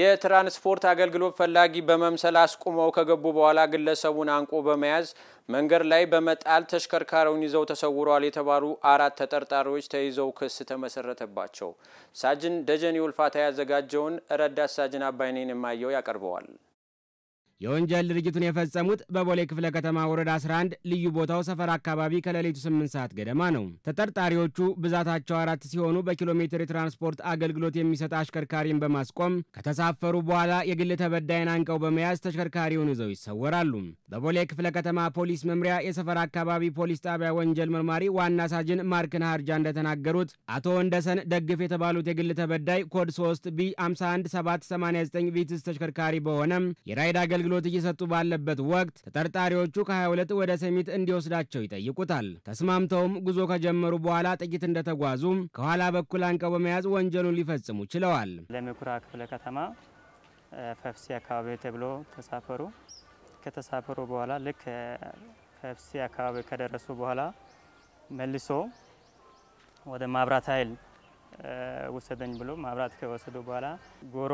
የትራንስፖርት አገልግሎት ፈላጊ በመምሰል አስቁመው ከገቡ በኋላ ግለሰቡን አንቆ በመያዝ መንገድ ላይ በመጣል ተሽከርካሪውን ይዘው ተሰውረዋል የተባሉ አራት ተጠርጣሪዎች ተይዘው ክስ ተመሰረተባቸው። ሳጅን ደጀኔ ውልፋታ ያዘጋጀውን ረዳት ሳጅን አባይኔን የማየው ያቀርበዋል። የወንጀል ድርጊቱን የፈጸሙት በቦሌ ክፍለ ከተማ ወረዳ 11 ልዩ ቦታው ሰፈር አካባቢ ከሌሊቱ 8 ሰዓት ገደማ ነው። ተጠርጣሪዎቹ ብዛታቸው አራት ሲሆኑ በኪሎ ሜትር የትራንስፖርት አገልግሎት የሚሰጥ አሽከርካሪን በማስቆም ከተሳፈሩ በኋላ የግል ተበዳይን አንቀው በመያዝ ተሽከርካሪውን ይዘው ይሰወራሉ። በቦሌ ክፍለ ከተማ ፖሊስ መምሪያ የሰፈር አካባቢ ፖሊስ ጣቢያ ወንጀል መርማሪ ዋና ሳጅን ማርክን ሀርጃ እንደተናገሩት አቶ ወንደሰን ደግፍ የተባሉት የግል ተበዳይ ኮድ 3 ቢ 51789 ቪትስ ተሽከርካሪ በሆነም የራይድ አገልግሎት አገልግሎት እየሰጡ ባለበት ወቅት ተጠርጣሪዎቹ ከ22 ወደ ሰሚት እንዲወስዳቸው ይጠይቁታል። ተስማምተውም ጉዞ ከጀመሩ በኋላ ጥቂት እንደተጓዙ ከኋላ በኩል አንቀው በመያዝ ወንጀሉን ሊፈጽሙ ችለዋል። ለምኩራ ክፍለ ከተማ ፈፍሲ አካባቢ ተብሎ ተሳፈሩ። ከተሳፈሩ በኋላ ልክ ፈፍሲ አካባቢ ከደረሱ በኋላ መልሶ ወደ ማብራት ኃይል ውሰደኝ ብሎ ማብራት ከወሰዱ በኋላ ጎሮ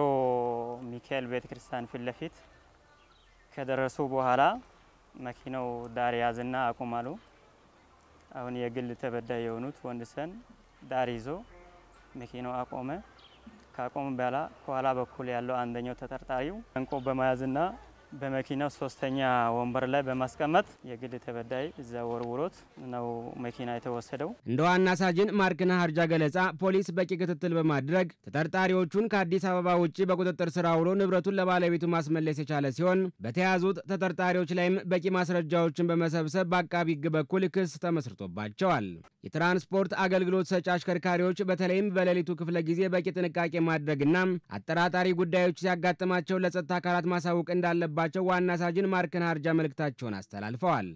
ሚካኤል ቤተክርስቲያን ፊት ለፊት ከደረሱ በኋላ መኪናው ዳር ያዝና አቁም አሁን የግል ተበዳይ የሆኑት ወንድሰን ዳር ይዞ መኪናው አቆመ። ካቆመ በኋላ ከኋላ በኩል ያለው አንደኛው ተጠርጣሪው እንቆ በመያዝና በመኪናው ሶስተኛ ወንበር ላይ በማስቀመጥ የግል ተበዳይ እዛ ወርውሮት ነው መኪና የተወሰደው። እንደ ዋና ሳጅን ማርክና ሀርጃ ገለጻ ፖሊስ በቂ ክትትል በማድረግ ተጠርጣሪዎቹን ከአዲስ አበባ ውጭ በቁጥጥር ስር አውሎ ንብረቱን ለባለቤቱ ማስመለስ የቻለ ሲሆን በተያዙት ተጠርጣሪዎች ላይም በቂ ማስረጃዎችን በመሰብሰብ በአቃቢ ሕግ በኩል ክስ ተመስርቶባቸዋል። የትራንስፖርት አገልግሎት ሰጪ አሽከርካሪዎች በተለይም በሌሊቱ ክፍለ ጊዜ በቂ ጥንቃቄ ማድረግና አጠራጣሪ ጉዳዮች ሲያጋጥማቸው ለጸጥታ አካላት ማሳወቅ እንዳለባቸው የደረሰባቸው ዋና ሳጅን ማርክን አርጃ መልእክታቸውን አስተላልፈዋል።